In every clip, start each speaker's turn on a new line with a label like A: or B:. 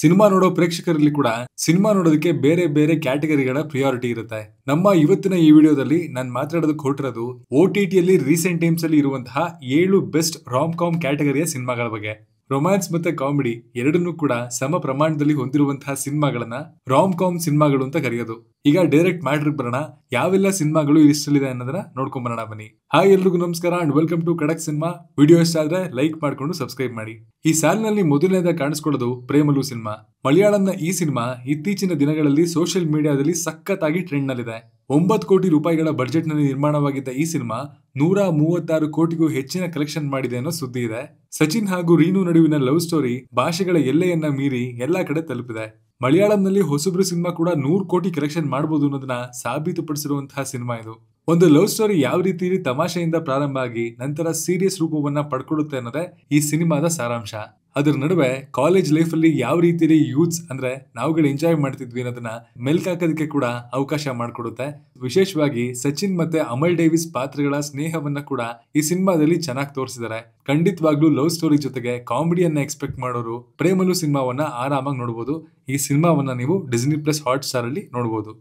A: cinema ನೋಡೋ ಪ್ರೇಕ್ಷಕರಲ್ಲಿ ಕೂಡ cinema ನೋಡೋದಕ್ಕೆ ಬೇರೆ ಬೇರೆ ಕ್ಯಾಟಗರಿಗಳ ಪ್ರಿಯಾರಿಟಿ ಇರುತ್ತೆ ನಮ್ಮ ಇವತ್ತಿನ ಈ ವಿಡಿಯೋದಲ್ಲಿ ನಾನು ಮಾತಾಡೋದಕ್ಕೆ ಹೊರಟಿರೋದು ಓ ಟಿ ಟಿಯಲ್ಲಿ ರೀಸೆಂಟ್ ಟೈಮ್ಸ್ ಅಲ್ಲಿ ಇರುವಂತಹ ಏಳು ಬೆಸ್ಟ್ ರಾಮ್ ಕಾಮ್ ಕ್ಯಾಟಗರಿಯ ಸಿನಿಮಾಗಳ ಬಗ್ಗೆ ರೊಮ್ಯಾನ್ಸ್ ಮತ್ತೆ ಕಾಮಿಡಿ ಎರಡನ್ನೂ ಕೂಡ ಸಮ ಪ್ರಮಾಣದಲ್ಲಿ ಹೊಂದಿರುವಂತಹ ಸಿನಿಮಾಗಳನ್ನ ರಾಮ್ ಕಾಮ್ ಸಿನಿಮಾಗಳು ಅಂತ ಕರೆಯೋದು ಈಗ ಡೈರೆಕ್ಟ್ ಮಾಡ್ರಿಗ್ ಬರೋಣ ಯಾವೆಲ್ಲ ಸಿನಿಮಾಗಳು ಲಿಸ್ಟ್ ಇದೆ ಅನ್ನೋದನ್ನ ನೋಡ್ಕೊಂಡ್ ಬರೋಣ ಬನ್ನಿ ಹಾಯ್ ಎಲ್ರಿಗೂ ನಮಸ್ಕಾರ and welcome to Kadak cinema video ಇಷ್ಟ ಆದ್ರೆ ಲೈಕ್ ಮಾಡ್ಕೊಂಡು ಸಬ್ಸ್ಕ್ರೈಬ್ ಮಾಡಿ ಈ ಸಾಲಿನಲ್ಲಿ ಮೊದಲನೇದ ಕಾಣಿಸ್ಕೊಳ್ಳೋದು ಪ್ರೇಮಲು ಸಿನಿಮಾ ಮಲಯಾಳಂನ ಈ ಸಿನಿಮಾ ಇತ್ತೀಚಿನ ದಿನಗಳಲ್ಲಿ ಸೋಷಿಯಲ್ ಮೀಡಿಯಾದಲ್ಲಿ ಸಖತ್ತಾಗಿ ಟ್ರೆಂಡ್ ನಲ್ಲಿದೆ ಒಂಬತ್ತು ಕೋಟಿ ರೂಪಾಯಿಗಳ ಬಜೆಟ್ನಲ್ಲಿ ನಿರ್ಮಾಣವಾಗಿದ್ದ ಈ ಸಿನಿಮಾ ನೂರ ಮೂವತ್ತಾರು ಕೋಟಿಗೂ ಹೆಚ್ಚಿನ ಕಲೆಕ್ಷನ್ ಮಾಡಿದೆ ಅನ್ನೋ ಸುದ್ದಿ ಇದೆ ಸಚಿನ್ ಹಾಗೂ ರೀನು ನಡುವಿನ ಲವ್ ಸ್ಟೋರಿ ಭಾಷೆಗಳ ಎಲ್ಲೆಯನ್ನ ಮೀರಿ ಎಲ್ಲಾ ಕಡೆ ತಲುಪಿದೆ ಮಲಯಾಳಂನಲ್ಲಿ ಹೊಸಬ್ರು ಸಿನಿಮಾ ಕೂಡ ನೂರು ಕೋಟಿ ಕಲೆಕ್ಷನ್ ಮಾಡಬಹುದು ಅನ್ನೋದನ್ನ ಸಾಬೀತುಪಡಿಸಿರುವಂತಹ ಸಿನಿಮಾ ಇದು ಒಂದು ಲವ್ ಸ್ಟೋರಿ ಯಾವ ರೀತಿ ತಮಾಷೆಯಿಂದ ಪ್ರಾರಂಭ ಆಗಿ ನಂತರ ಸೀರಿಯಸ್ ರೂಪವನ್ನ ಪಡ್ಕೊಡುತ್ತೆ ಅನ್ನೋದೇ ಈ ಸಿನಿಮಾದ ಸಾರಾಂಶ ಅದ್ರ ನಡುವೆ ಕಾಲೇಜ್ ಲೈಫಲ್ಲಿ ಯಾವ ರೀತಿಯಲ್ಲಿ ಯೂತ್ಸ್ ಅಂದ್ರೆ ನಾವುಗಳು ಎಂಜಾಯ್ ಮಾಡ್ತಿದ್ವಿ ಅನ್ನೋದನ್ನ ಮೆಲ್ಕ್ ಹಾಕೋದಕ್ಕೆ ಕೂಡ ಅವಕಾಶ ಮಾಡಿಕೊಡುತ್ತೆ ವಿಶೇಷವಾಗಿ ಸಚಿನ್ ಮತ್ತೆ ಅಮಲ್ ಡೇವಿಸ್ ಪಾತ್ರಗಳ ಸ್ನೇಹವನ್ನ ಕೂಡ ಈ ಸಿನಿಮಾದಲ್ಲಿ ಚೆನ್ನಾಗಿ ತೋರಿಸಿದ್ದಾರೆ ಖಂಡಿತವಾಗ್ಲೂ ಲವ್ ಸ್ಟೋರಿ ಜೊತೆಗೆ ಕಾಮಿಡಿಯನ್ನ ಎಕ್ಸ್ಪೆಕ್ಟ್ ಮಾಡೋರು ಪ್ರೇಮಲು ಸಿನಿಮಾವನ್ನ ಆರಾಮಾಗಿ ನೋಡಬಹುದು ಈ ಸಿನಿಮಾವನ್ನ ನೀವು ಡಿಸ್ನಿ ಪ್ಲಸ್ ಹಾಟ್ ಸ್ಟಾರ್ ಅಲ್ಲಿ ನೋಡಬಹುದು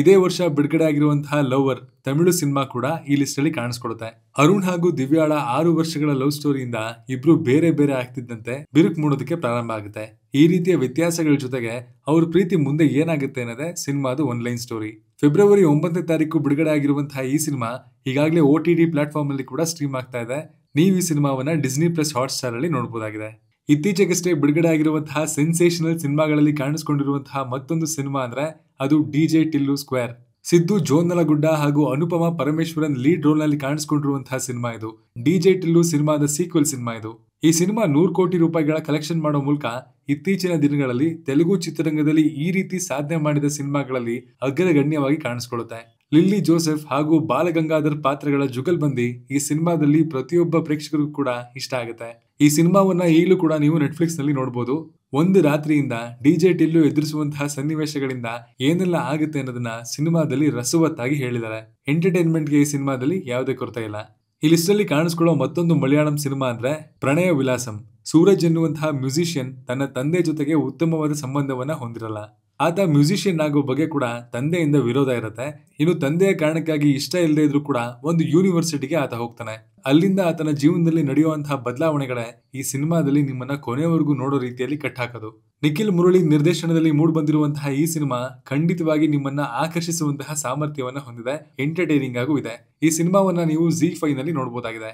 A: ಇದೇ ವರ್ಷ ಬಿಡುಗಡೆ ಆಗಿರುವಂತಹ ಲವರ್ ತಮಿಳು ಸಿನಿಮಾ ಕೂಡ ಈ ಲಿಸ್ಟ್ ಅಲ್ಲಿ ಕಾಣಿಸ್ಕೊಡುತ್ತೆ ಅರುಣ್ ಹಾಗೂ ದಿವ್ಯಾಳ ಆರು ವರ್ಷಗಳ ಲವ್ ಸ್ಟೋರಿಯಿಂದ ಇಬ್ರು ಬೇರೆ ಬೇರೆ ಆಗ್ತಿದ್ದಂತೆ ಬಿರುಕು ಮೂಡೋದಕ್ಕೆ ಪ್ರಾರಂಭ ಆಗುತ್ತೆ ಈ ರೀತಿಯ ವ್ಯತ್ಯಾಸಗಳ ಜೊತೆಗೆ ಅವ್ರ ಪ್ರೀತಿ ಮುಂದೆ ಏನಾಗುತ್ತೆ ಅನ್ನೋದೇ ಸಿನಿಮಾದು ಒನ್ಲೈನ್ ಸ್ಟೋರಿ ಫೆಬ್ರವರಿ ಒಂಬತ್ತನೇ ತಾರೀಕು ಬಿಡುಗಡೆ ಆಗಿರುವಂತಹ ಈ ಸಿನಿಮಾ ಈಗಾಗಲೇ ಓ ಟಿ ಟಿ ಪ್ಲಾಟ್ಫಾರ್ಮ್ ಅಲ್ಲಿ ಕೂಡ ಸ್ಟ್ರೀಮ್ ಆಗ್ತಾ ಇದೆ ನೀವು ಈ ಸಿನಿಮಾವನ್ನ ಡಿಸ್ನಿ ಪ್ಲಸ್ ಹಾಟ್ಸ್ಟಾರ್ ಅಲ್ಲಿ ನೋಡಬಹುದಾಗಿದೆ ಇತ್ತೀಚೆಗಷ್ಟೇ ಬಿಡುಗಡೆ ಆಗಿರುವಂತಹ ಸೆನ್ಸೇಷನಲ್ ಸಿನಿಮಾಗಳಲ್ಲಿ ಕಾಣಿಸಿಕೊಂಡಿರುವಂತಹ ಮತ್ತೊಂದು ಸಿನಿಮಾ ಅಂದ್ರೆ ಅದು D J Tillu square Siddhu Jonnalagadda ಹಾಗೂ ಅನುಪಮ ಪರಮೇಶ್ವರನ್ ಲೀಡ್ ರೋಲ್ ನಲ್ಲಿ ಕಾಣಿಸಿಕೊಂಡಿರುವಂತಹ ಸಿನಿಮಾ ಇದು ಡಿ ಜೆ ಟಿಲ್ಲು ಸಿನಿಮಾದ ಸೀಕ್ವೆಲ್ ಸಿನಿಮಾ ಇದು ಈ ಸಿನಿಮಾ ನೂರು ಕೋಟಿ ರೂಪಾಯಿಗಳ ಕಲೆಕ್ಷನ್ ಮಾಡೋ ಮೂಲಕ ಇತ್ತೀಚಿನ ದಿನಗಳಲ್ಲಿ ತೆಲುಗು ಚಿತ್ರರಂಗದಲ್ಲಿ ಈ ರೀತಿ ಸಾಧನೆ ಮಾಡಿದ ಸಿನಿಮಾಗಳಲ್ಲಿ ಅಗ್ರಗಣ್ಯವಾಗಿ ಕಾಣಿಸಿಕೊಳ್ಳುತ್ತೆ ಲಿಲ್ಲಿ ಜೋಸೆಫ್ ಹಾಗೂ ಬಾಲಗಂಗಾಧರ್ ಪಾತ್ರಗಳ ಜುಗಲ್ಬಂದಿ ಈ ಸಿನಿಮಾದಲ್ಲಿ ಪ್ರತಿಯೊಬ್ಬ ಪ್ರೇಕ್ಷಕರಿಗೂ ಕೂಡ ಇಷ್ಟ ಆಗುತ್ತೆ ಈ ಸಿನಿಮಾವನ್ನ ಈಗಲೂ ಕೂಡ ನೀವು ನೆಟ್ಫ್ಲಿಕ್ಸ್ ನಲ್ಲಿ ನೋಡಬಹುದು ಒಂದು ರಾತ್ರಿಯಿಂದ ಡಿಜೆ ಟಿಲ್ಲು ಎದುರಿಸುವಂತಹ ಸನ್ನಿವೇಶಗಳಿಂದ ಏನೆಲ್ಲ ಆಗುತ್ತೆ ಅನ್ನೋದನ್ನ ಸಿನಿಮಾದಲ್ಲಿ ರಸವತ್ತಾಗಿ ಹೇಳಿದ್ದಾರೆ ಎಂಟರ್ಟೈನ್ಮೆಂಟ್ಗೆ ಈ ಸಿನಿಮಾದಲ್ಲಿ ಯಾವುದೇ ಕೊರತೆ ಇಲ್ಲ ಈ ಲಿಸ್ಟಲ್ಲಿ ಕಾಣಿಸ್ಕೊಳ್ಳೋ ಮತ್ತೊಂದು ಮಲಯಾಳಂ ಸಿನಿಮಾ ಅಂದ್ರೆ ಪ್ರಣಯ ವಿಲಾಸಂ ಸೂರಜ್ ಎನ್ನುವಂತಹ ಮ್ಯೂಸಿಷಿಯನ್ ತನ್ನ ತಂದೆ ಜೊತೆಗೆ ಉತ್ತಮವಾದ ಸಂಬಂಧವನ್ನ ಹೊಂದಿರಲ್ಲ ಆತ ಮ್ಯೂಸಿಷಿಯನ್ ಆಗೋ ಬಗ್ಗೆ ಕೂಡ ತಂದೆಯಿಂದ ವಿರೋಧ ಇರುತ್ತೆ ಇನ್ನು ತಂದೆಯ ಕಾರಣಕ್ಕಾಗಿ ಇಷ್ಟ ಇಲ್ಲದೆ ಇದ್ರೂ ಕೂಡ ಒಂದು ಯೂನಿವರ್ಸಿಟಿಗೆ ಆತ ಹೋಗ್ತಾನೆ ಅಲ್ಲಿಂದ ಆತನ ಜೀವನದಲ್ಲಿ ನಡೆಯುವಂತಹ ಬದಲಾವಣೆಗಳೇ ಈ ಸಿನಿಮಾದಲ್ಲಿ ನಿಮ್ಮನ್ನ ಕೊನೆಯವರೆಗೂ ನೋಡೋ ರೀತಿಯಲ್ಲಿ ಕಟ್ಟಾಕೋದು ನಿಖಿಲ್ ಮುರಳಿ ನಿರ್ದೇಶನದಲ್ಲಿ ಮೂಡ್ ಬಂದಿರುವಂತಹ ಈ ಸಿನಿಮಾ ಖಂಡಿತವಾಗಿ ನಿಮ್ಮನ್ನ ಆಕರ್ಷಿಸುವಂತಹ ಸಾಮರ್ಥ್ಯವನ್ನು ಹೊಂದಿದೆ ಎಂಟರ್ಟೈನಿಂಗ್ ಆಗೂ ಇದೆ ಈ ಸಿನಿಮಾವನ್ನ ನೀವು ಜಿ ನಲ್ಲಿ ನೋಡಬಹುದಾಗಿದೆ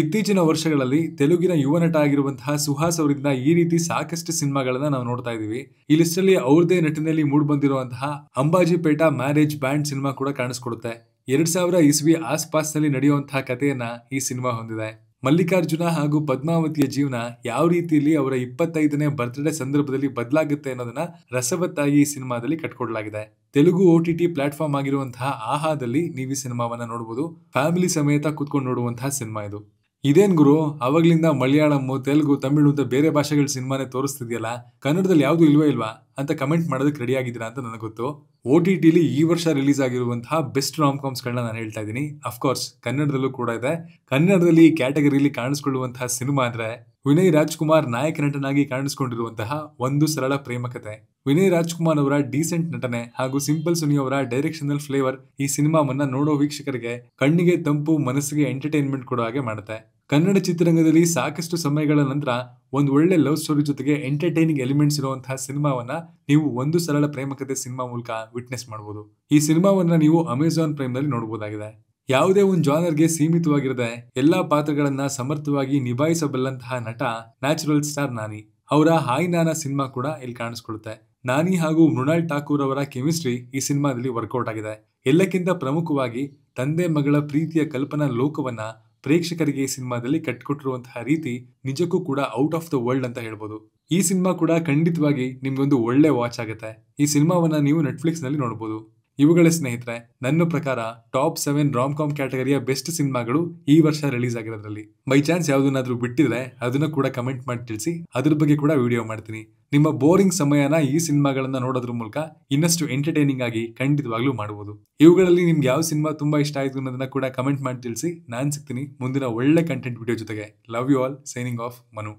A: ಇತ್ತೀಚಿನ ವರ್ಷಗಳಲ್ಲಿ ತೆಲುಗಿನ ಯುವ ನಟ ಆಗಿರುವಂತಹ ಸುಹಾಸ್ ಅವರಿಂದ ಈ ರೀತಿ ಸಾಕಷ್ಟು ಸಿನಿಮಾಗಳನ್ನ ನಾವು ನೋಡ್ತಾ ಇದೀವಿ ಈ ಲಿಸ್ಟ್ ಅಲ್ಲಿ ಅವ್ರದೇ ನಟನೆಯಲ್ಲಿ ಮೂಡ್ ಬಂದಿರುವಂತಹ ಪೇಟಾ ಮ್ಯಾರೇಜ್ ಬ್ಯಾಂಡ್ ಸಿನಿಮಾ ಕೂಡ ಕಾಣಿಸ್ಕೊಡುತ್ತೆ ಎರಡ್ ಸಾವಿರ ಇಸ್ವಿ ನಲ್ಲಿ ನಡೆಯುವಂತಹ ಕಥೆಯನ್ನ ಈ ಸಿನಿಮಾ ಹೊಂದಿದೆ ಮಲ್ಲಿಕಾರ್ಜುನ ಹಾಗೂ ಪದ್ಮಾವತಿಯ ಜೀವನ ಯಾವ ರೀತಿಯಲ್ಲಿ ಅವರ ಇಪ್ಪತ್ತೈದನೇ ಬರ್ತ್ಡೇ ಸಂದರ್ಭದಲ್ಲಿ ಬದಲಾಗುತ್ತೆ ಅನ್ನೋದನ್ನ ರಸವತ್ತಾಗಿ ಈ ಸಿನಿಮಾದಲ್ಲಿ ಕಟ್ಕೊಡ್ಲಾಗಿದೆ Telugu O T T platform ಆಗಿರುವಂತಹ ಆಹಾದಲ್ಲಿ ನೀವು ಈ ಸಿನಿಮಾವನ್ನ ನೋಡಬಹುದು ಫ್ಯಾಮಿಲಿ ಸಮೇತ ಕುತ್ಕೊಂಡು ನೋಡುವಂತಹ ಸಿನಿಮಾ ಇದು ಇದೇನು ಗುರು ಅವಾಗ್ಲಿಂದ ಮಲಯಾಳಂ ತೆಲುಗು ತಮಿಳು ಅಂತ ಬೇರೆ ಭಾಷೆಗಳ ಸಿನಿಮಾನೇ ತೋರಿಸ್ತಿದ್ಯಲ್ಲ ಕನ್ನಡದಲ್ಲಿ ಯಾವುದು ಇಲ್ವೇ ಇಲ್ವಾ ಅಂತ ಕಮೆಂಟ್ ಮಾಡೋದಕ್ಕೆ ರೆಡಿ ಆಗಿದ್ದೀರಾ ಅಂತ ನನಗೆ ಗೊತ್ತು ಓ ಟಿ ಟಿಲಿ ಈ ವರ್ಷ ರಿಲೀಸ್ ಆಗಿರುವಂತಹ ಬೆಸ್ಟ್ ರಾಮ್ ಕಾಮ್ಸ್ಗಳನ್ನ ನಾನು ಹೇಳ್ತಾ ಇದ್ದೀನಿ ಅಫ್ಕೋರ್ಸ್ ಕನ್ನಡದಲ್ಲೂ ಕೂಡ ಇದೆ ಕನ್ನಡದಲ್ಲಿ ಈ ಕ್ಯಾಟಗರಿಲಿ ಕಾಣಿಸ್ಕೊಳ್ಳುವಂತಹ ಸಿನಿಮಾ ಅಂದ್ರೆ ವಿನಯ್ ರಾಜ್ಕುಮಾರ್ ನಾಯಕ ನಟನಾಗಿ ಕಾಣಿಸ್ಕೊಂಡಿರುವಂತಹ ಒಂದು ಸರಳ ಪ್ರೇಮ ಕತೆ ವಿನಯ್ ರಾಜ್ಕುಮಾರ್ ಅವರ ಡೀಸೆಂಟ್ ನಟನೆ ಹಾಗೂ ಸಿಂಪಲ್ ಸುನಿ ಅವರ ಡೈರೆಕ್ಷನಲ್ ಫ್ಲೇವರ್ ಈ ಸಿನಿಮಾವನ್ನ ನೋಡೋ ವೀಕ್ಷಕರಿಗೆ ಕಣ್ಣಿಗೆ ತಂಪು ಮನಸ್ಸಿಗೆ ಎಂಟರ್ಟೈನ್ಮೆಂಟ್ ಕೊಡೋ ಹಾಗೆ ಮಾಡುತ್ತೆ ಕನ್ನಡ ಚಿತ್ರರಂಗದಲ್ಲಿ ಸಾಕಷ್ಟು ಸಮಯಗಳ ನಂತರ ಒಂದು ಒಳ್ಳೆ ಲವ್ ಸ್ಟೋರಿ ಜೊತೆಗೆ ಎಂಟರ್ಟೈನಿಂಗ್ ಎಲಿಮೆಂಟ್ಸ್ ಇರುವಂತಹ ಸಿನಿಮಾವನ್ನ ನೀವು ಒಂದು ಸರಳ ಪ್ರೇಮಕತೆ ಸಿನಿಮಾ ಮೂಲಕ ವಿಟ್ನೆಸ್ ಮಾಡಬಹುದು ಈ ಸಿನಿಮಾವನ್ನ ನೀವು ಅಮೆಝಾನ್ ಪ್ರೈಮ್ ನಲ್ಲಿ ನೋಡಬಹುದಾಗಿದೆ ಯಾವುದೇ ಒಂದು ಜಾನರ್ಗೆ ಸೀಮಿತವಾಗಿರದೆ ಎಲ್ಲಾ ಪಾತ್ರಗಳನ್ನ ಸಮರ್ಥವಾಗಿ ನಿಭಾಯಿಸಬಲ್ಲಂತಹ ನಟ ನ್ಯಾಚುರಲ್ ಸ್ಟಾರ್ ನಾನಿ ಅವರ ಹಾಯ್ ನಾನಾ ಸಿನಿಮಾ ಕೂಡ ಇಲ್ಲಿ ಕಾಣಿಸ್ಕೊಳ್ಳುತ್ತೆ ನಾನಿ ಹಾಗೂ ಮೃಣಾಲ್ ಠಾಕೂರ್ ಅವರ ಕೆಮಿಸ್ಟ್ರಿ ಈ ಸಿನಿಮಾದಲ್ಲಿ ವರ್ಕೌಟ್ ಆಗಿದೆ ಎಲ್ಲಕ್ಕಿಂತ ಪ್ರಮುಖವಾಗಿ ತಂದೆ ಮಗಳ ಪ್ರೀತಿಯ ಕಲ್ಪನಾ ಲೋಕವನ್ನ ಪ್ರೇಕ್ಷಕರಿಗೆ ಈ ಸಿನಿಮಾದಲ್ಲಿ ಕಟ್ಕೊಟ್ಟಿರುವಂತಹ ರೀತಿ ನಿಜಕ್ಕೂ ಕೂಡ ಔಟ್ ಆಫ್ ದ ವರ್ಲ್ಡ್ ಅಂತ ಹೇಳ್ಬೋದು ಈ ಸಿನಿಮಾ ಕೂಡ ಖಂಡಿತವಾಗಿ ನಿಮ್ಗೊಂದು ಒಳ್ಳೆ ವಾಚ್ ಆಗುತ್ತೆ ಈ ಸಿನಿಮಾವನ್ನ ನೀವು ನೆಟ್ಫ್ಲಿಕ್ಸ್ ನಲ್ಲಿ ನೋಡಬಹುದು ಇವುಗಳ ಸ್ನೇಹಿತರೆ ನನ್ನ ಪ್ರಕಾರ ಟಾಪ್ ಸೆವೆನ್ ರಾಮ್ ಕಾಮ್ ಕ್ಯಾಟಗರಿಯ ಬೆಸ್ಟ್ ಸಿನಿಮಾಗಳು ಈ ವರ್ಷ ರಿಲೀಸ್ ಆಗಿರೋದ್ರಲ್ಲಿ ಬೈ ಚಾನ್ಸ್ ಯಾವ್ದನ್ನಾದ್ರೂ ಬಿಟ್ಟಿದ್ರೆ ಅದನ್ನ ಕೂಡ ಕಮೆಂಟ್ ಮಾಡಿ ತಿಳಿಸಿ ಅದ್ರ ಬಗ್ಗೆ ಕೂಡ ವಿಡಿಯೋ ಮಾಡ್ತೀನಿ ನಿಮ್ಮ ಬೋರಿಂಗ್ ಸಮಯನ ಈ ಸಿನಿಮಾಗಳನ್ನ ನೋಡೋದ್ರ ಮೂಲಕ ಇನ್ನಷ್ಟು ಎಂಟರ್ಟೈನಿಂಗ್ ಆಗಿ ಖಂಡಿತವಾಗ್ಲೂ ಮಾಡಬಹುದು ಇವುಗಳಲ್ಲಿ ನಿಮ್ಗೆ ಯಾವ ಸಿನಿಮಾ ತುಂಬಾ ಇಷ್ಟ ಆಯಿತು ಅನ್ನೋದನ್ನ ಕೂಡ ಕಮೆಂಟ್ ಮಾಡಿ ತಿಳಿಸಿ ನಾನು ಸಿಗ್ತೀನಿ ಮುಂದಿನ ಒಳ್ಳೆ ಕಂಟೆಂಟ್ ವಿಡಿಯೋ ಜೊತೆಗೆ love you all signing off Manu